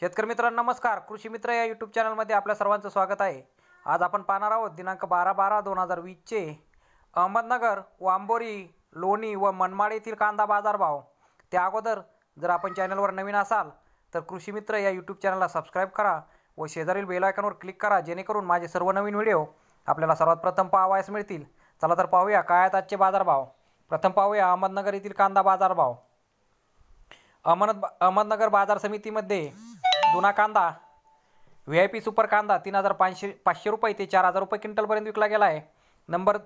शेतकरी मित्रांनो नमस्कार कृषी मित्र या यूट्यूब चॅनलमध्ये आपल्या सर्वांचं स्वागत आहे आज आपण पाहणार आहोत दिनांक बारा बारा दोन हजार वीसचे अहमदनगर वांबोरी लोणी व मनमाड येथील कांदा बाजारभाव त्या अगोदर जर आपण चॅनलवर नवीन असाल तर कृषी मित्र या यूट्यूब चॅनलला सबस्क्राईब करा व शेजारील बेलायकनवर क्लिक करा जेणेकरून माझे सर्व नवीन व्हिडिओ आपल्याला सर्वात प्रथम पाहावयास मिळतील चला तर पाहूया काय आहेत आजचे बाजारभाव प्रथम पाहूया अहमदनगर येथील कांदा बाजारभाव अहमद अहमदनगर बाजार समितीमध्ये जुना कांदा व्ही आय पी सुपर कांदा तीन हजार पाचशे पाचशे रुपये ते चार हजार रुपये क्विंटलपर्यंत विकला गेला आहे नंबर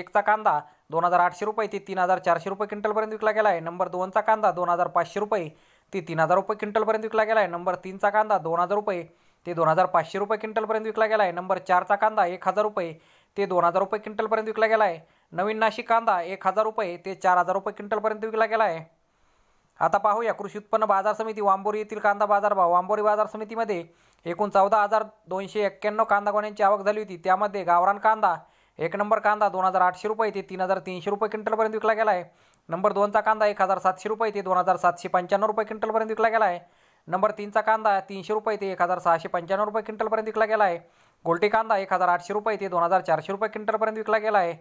एकचा कांदा दोन हजार आठशे रुपये ते तीन हजार चारशे रुपये क्विंटलपर्यंत विकला गेला आहे नंबर दोनचा कांदा दोन हजार पाचशे रुपये ते तीन हजार रुपये क्विंटलपर्यंत विकला गेला आहे नंबर तीनचा कांदा दोन हजार रुपये ते दोन हजार पाचशे रुपये क्विंटलपर्यंत विकला गेला आहे नंबर चारचा कांदा एक हजार रुपये ते दोन हजार रुपये क्विंटलपर्यंत विकला गेला आहे नवीन नाशिक कांदा एक हजार रुपये ते चार हजार रुपये क्विंटलपर्यंत विकला गेला आहे आता पाहूया कृषी उत्पन्न बाजार समिती वांबोरी येथील कांदा बाजार भाव वांबोरी बाजार समितीमध्ये एकूण चौदा हजार दोनशे एक्क्याण्णव कांदा गोण्यांची आवक झाली होती त्यामध्ये गावरान कांदा एक नंबर कांदा दोन हजार आठशे रुपये ते तीन हजार तीनशे रुपये क्विंटलपर्यंत विकला गेला आहे नंबर दोनचा कांदा एक हजार सातशे रुपये ते दोन हजार सातशे पंच्याण्णव रुपये क्विंटलपर्यंत विकला गेला आहे नंबर तीनचा कांदा तीनशे रुपये ते एक हजार सहाशे पंच्याण्णव रुपये क्विंटलपर्यंत विकला गेला आहे गोल्टी कांदा एक हजार आठशे रुपये ते दोन हजार चारशे रुपये क्विंटलपर्यंत विकला गेला आहे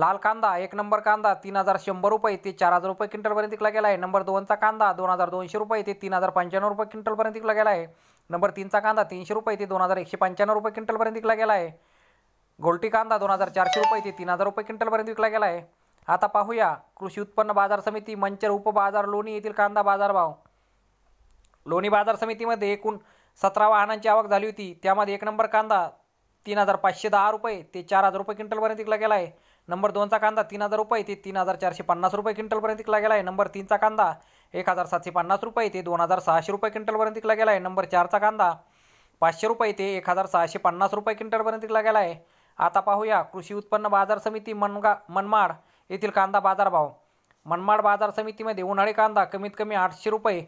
लाल कांदा एक नंबर कांदा तीन हजार शंभर रुपये ते चार हजार रुपये क्विंटलपर्यंत विकला गेला आहे नंबर दोनचा कांदा दोन हजार दोनशे रुपये ते तीन हजार पंच्याण्णव रुपये क्विंटलपर्यंत विकला गेला आहे नंबर तीनचा कांदा तीनशे रुपये ते दोन हजार एकशे पंच्याण्णव रुपये क्विंटलपर्यंत विकला गेला आहे गोलटी कांदा दोन हजार चारशे रुपये ते तीन हजार रुपये क्विंटलपर्यंत विकला गेला आहे आता पाहूया कृषी उत्पन्न बाजार समिती मंचर उपबाजार लोणी येथील कांदा बाजारभाव लोणी बाजार समितीमध्ये एकूण सतरा वाहनांची आवक झाली होती त्यामध्ये एक नंबर कांदा तीन हजार पाचशे दहा रुपये ते चार हजार रुपये क्विंटलपर्यंत विकला गेला आहे नंबर दोनचा कांदा तीन हजार रुपये ते तीन हजार चारशे पन्नास रुपये क्विंटलपर्यंत विकला गेला आहे नंबर तीनचा कांदा एक हजार सातशे पन्नास रुपये ते दोन हजार सहाशे रुपये क्विंटलपर्यंत विकला गेला आहे नंबर चारचा कांदा पाचशे रुपये ते एक हजार सहाशे पन्नास रुपये क्विंटलपर्यंत विकला गेला आहे आता पाहूया कृषी उत्पन्न बाजार समिती मनगा मनमाड येथील कांदा बाजारभाव मनमाड बाजार समितीमध्ये उन्हाळी कांदा कमीत कमी आठशे रुपये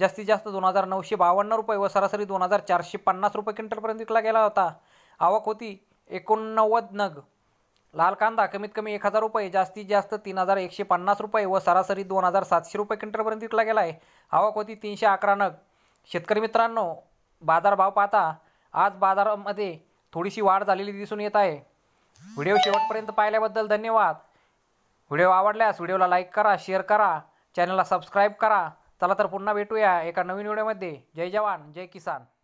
जास्तीत जास्त दोन हजार नऊशे बावन्न रुपये व सरासरी दोन हजार चारशे पन्नास रुपये क्विंटलपर्यंत विकला गेला होता आवक होती एकोणनव्वद नग लाल कांदा कमीत कमी एक हजार रुपये जास्तीत जास्त तीन हजार एकशे पन्नास रुपये व सरासरी दोन हजार सातशे रुपये क्विंटलपर्यंत विकला गेला आहे आवक होती तीनशे अकरा नग शेतकरी मित्रांनो बाजारभाव पाहता आज बाजारामध्ये थोडीशी वाढ झालेली दिसून येत आहे व्हिडिओ शेवटपर्यंत पाहिल्याबद्दल धन्यवाद व्हिडिओ आवडल्यास व्हिडिओला लाईक करा शेअर करा चॅनलला सबस्क्राईब करा चला तर पुन्हा भेटूया एका नवीन व्हिडिओमध्ये जय जवान जय किसान